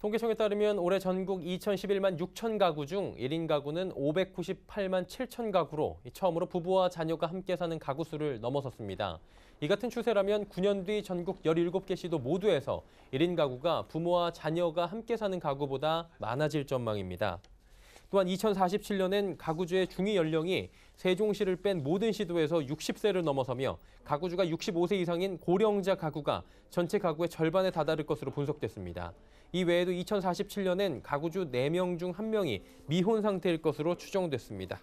통계청에 따르면 올해 전국 2011만 6천 가구 중 1인 가구는 598만 7천 가구로 처음으로 부부와 자녀가 함께 사는 가구 수를 넘어섰습니다. 이 같은 추세라면 9년 뒤 전국 17개 시도 모두에서 1인 가구가 부모와 자녀가 함께 사는 가구보다 많아질 전망입니다. 또한 2047년엔 가구주의 중위 연령이 세종시를 뺀 모든 시도에서 60세를 넘어서며 가구주가 65세 이상인 고령자 가구가 전체 가구의 절반에 다다를 것으로 분석됐습니다. 이 외에도 2047년엔 가구주 4명 중 1명이 미혼 상태일 것으로 추정됐습니다.